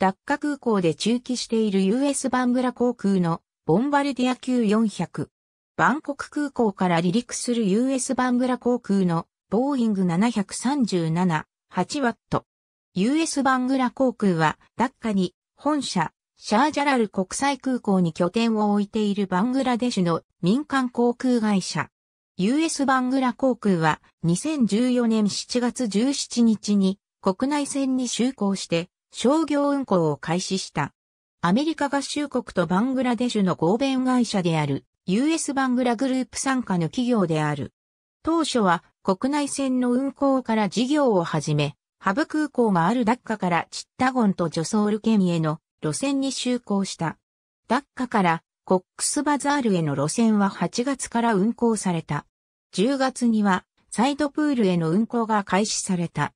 ダッカ空港で駐機している US バングラ航空のボンバルディア級400。バンコク空港から離陸する US バングラ航空のボーイング737-8ワット。US バングラ航空はダッカに本社、シャージャラル国際空港に拠点を置いているバングラデシュの民間航空会社。US バングラ航空は2014年7月17日に国内線に就航して商業運行を開始した。アメリカ合衆国とバングラデシュの合弁会社である US バングラグループ参加の企業である。当初は国内線の運行から事業を始め、ハブ空港があるダッカからチッタゴンとジョソール県への路線に就航した。ダッカからコックスバザールへの路線は8月から運行された。10月にはサイドプールへの運行が開始された。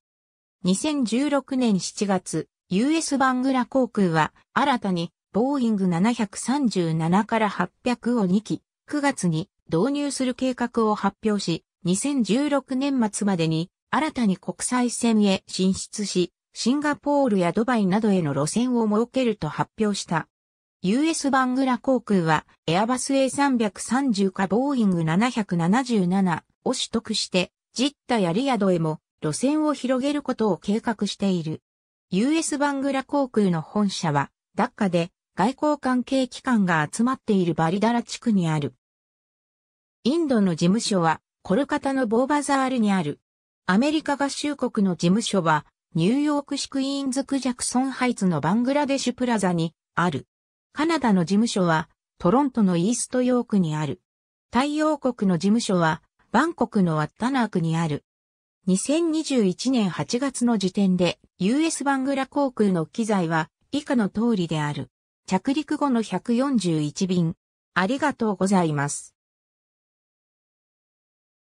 2016年7月、US バングラ航空は新たにボーイング737から800を2機9月に導入する計画を発表し2016年末までに新たに国際線へ進出しシンガポールやドバイなどへの路線を設けると発表した。US バングラ航空はエアバス A330 かボーイング777を取得してジッタやリヤドへも路線を広げることを計画している。US バングラ航空の本社は、ダッカで外交関係機関が集まっているバリダラ地区にある。インドの事務所は、コルカタのボーバザールにある。アメリカ合衆国の事務所は、ニューヨークシクイーンズクジャクソンハイツのバングラデシュプラザにある。カナダの事務所は、トロントのイーストヨークにある。太陽国の事務所は、バンコクのワッタナークにある。2021年8月の時点で US バングラ航空の機材は以下の通りである。着陸後の141便。ありがとうございます。